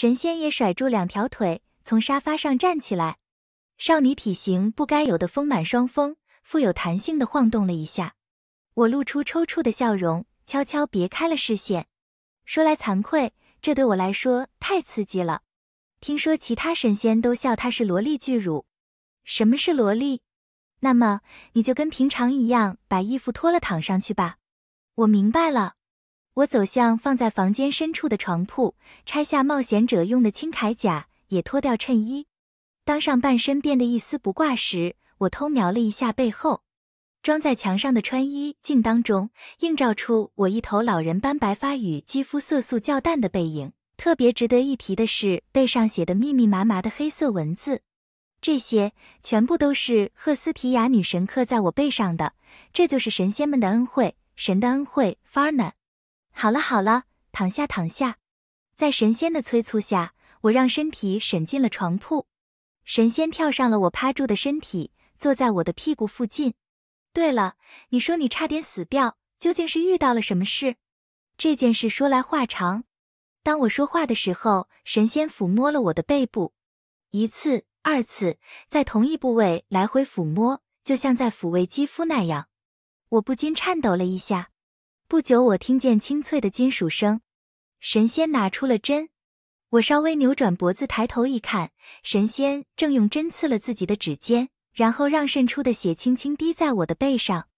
神仙也甩住两条腿，从沙发上站起来。少女体型不该有的丰满双峰，富有弹性的晃动了一下。我露出抽搐的笑容，悄悄别开了视线。说来惭愧，这对我来说太刺激了。听说其他神仙都笑她是萝莉巨乳。什么是萝莉？那么你就跟平常一样，把衣服脱了躺上去吧。我明白了。我走向放在房间深处的床铺，拆下冒险者用的轻铠甲，也脱掉衬衣。当上半身变得一丝不挂时，我偷瞄了一下背后，装在墙上的穿衣镜当中映照出我一头老人般白发与肌肤色素较淡的背影。特别值得一提的是背上写的密密麻麻的黑色文字，这些全部都是赫斯提亚女神刻在我背上的。这就是神仙们的恩惠，神的恩惠，Farna。好了好了，躺下躺下，在神仙的催促下，我让身体沈进了床铺。神仙跳上了我趴住的身体，坐在我的屁股附近。对了，你说你差点死掉，究竟是遇到了什么事？这件事说来话长。当我说话的时候，神仙抚摸了我的背部，一次、二次，在同一部位来回抚摸，就像在抚慰肌肤那样，我不禁颤抖了一下。不久，我听见清脆的金属声，神仙拿出了针。我稍微扭转脖子，抬头一看，神仙正用针刺了自己的指尖，然后让渗出的血轻轻滴在我的背上。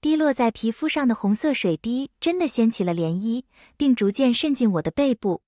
滴落在皮肤上的红色水滴真的掀起了涟漪，并逐渐渗进我的背部。